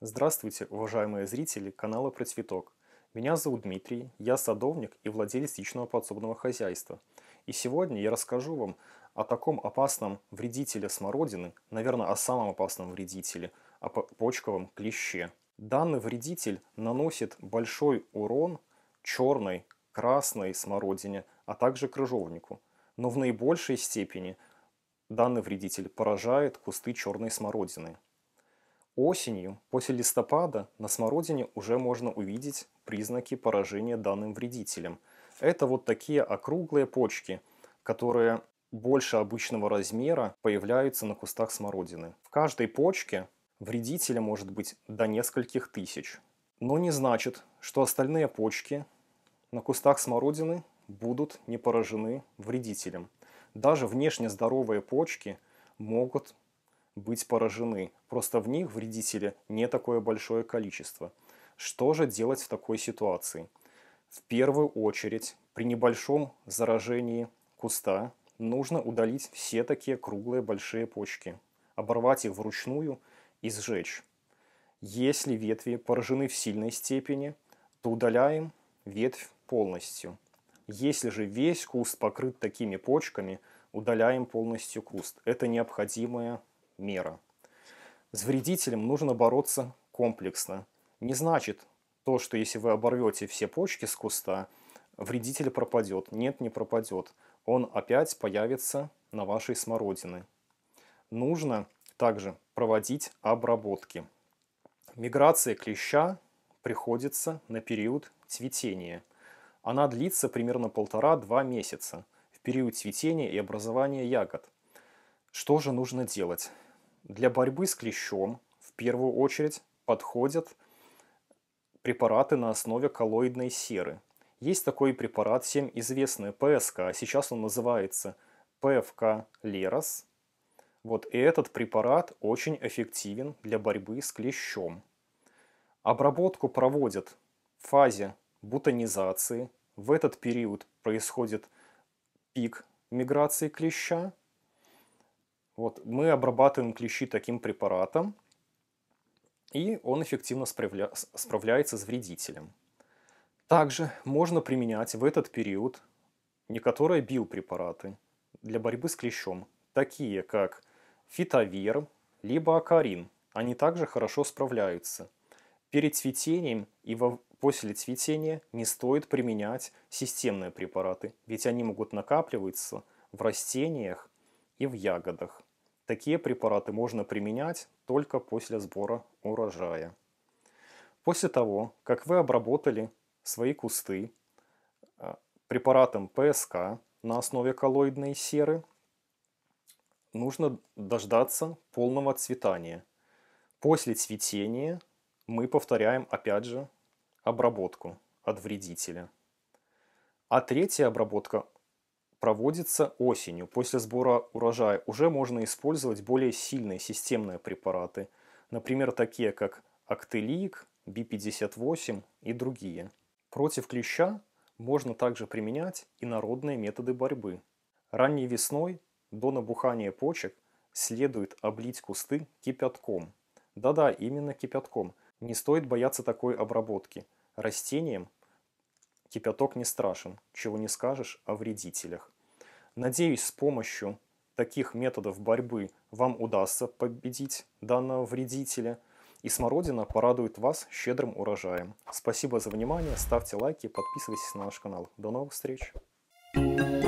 Здравствуйте, уважаемые зрители канала Процветок. Меня зовут Дмитрий, я садовник и владелец личного подсобного хозяйства. И сегодня я расскажу вам о таком опасном вредителе смородины, наверное, о самом опасном вредителе, о почковом клеще. Данный вредитель наносит большой урон черной, красной смородине, а также крыжовнику. Но в наибольшей степени данный вредитель поражает кусты черной смородины – Осенью, после листопада, на смородине уже можно увидеть признаки поражения данным вредителем. Это вот такие округлые почки, которые больше обычного размера появляются на кустах смородины. В каждой почке вредителя может быть до нескольких тысяч. Но не значит, что остальные почки на кустах смородины будут не поражены вредителем. Даже внешне здоровые почки могут быть поражены. Просто в них вредителя не такое большое количество. Что же делать в такой ситуации? В первую очередь, при небольшом заражении куста нужно удалить все такие круглые большие почки, оборвать их вручную и сжечь. Если ветви поражены в сильной степени, то удаляем ветвь полностью. Если же весь куст покрыт такими почками, удаляем полностью куст. Это необходимое мера. С вредителем нужно бороться комплексно. Не значит то, что если вы оборвете все почки с куста, вредитель пропадет. Нет, не пропадет. Он опять появится на вашей смородины. Нужно также проводить обработки. Миграция клеща приходится на период цветения. Она длится примерно полтора-два месяца в период цветения и образования ягод. Что же нужно делать? Для борьбы с клещом в первую очередь подходят препараты на основе коллоидной серы. Есть такой препарат, всем известный, ПСК. А сейчас он называется ПФК Лерос. Вот и этот препарат очень эффективен для борьбы с клещом. Обработку проводят в фазе бутонизации. В этот период происходит пик миграции клеща. Вот, мы обрабатываем клещи таким препаратом, и он эффективно справля... справляется с вредителем. Также можно применять в этот период некоторые биопрепараты для борьбы с клещом, такие как фитовер, либо акарин. Они также хорошо справляются. Перед цветением и во... после цветения не стоит применять системные препараты, ведь они могут накапливаться в растениях и в ягодах. Такие препараты можно применять только после сбора урожая. После того, как вы обработали свои кусты э, препаратом ПСК на основе коллоидной серы, нужно дождаться полного цветания. После цветения мы повторяем опять же обработку от вредителя. А третья обработка проводится осенью. После сбора урожая уже можно использовать более сильные системные препараты, например, такие как Актелик, Би-58 и другие. Против клеща можно также применять и народные методы борьбы. Ранней весной до набухания почек следует облить кусты кипятком. Да-да, именно кипятком. Не стоит бояться такой обработки. Растениям Кипяток не страшен, чего не скажешь о вредителях. Надеюсь, с помощью таких методов борьбы вам удастся победить данного вредителя, и смородина порадует вас щедрым урожаем. Спасибо за внимание, ставьте лайки, подписывайтесь на наш канал. До новых встреч! thank you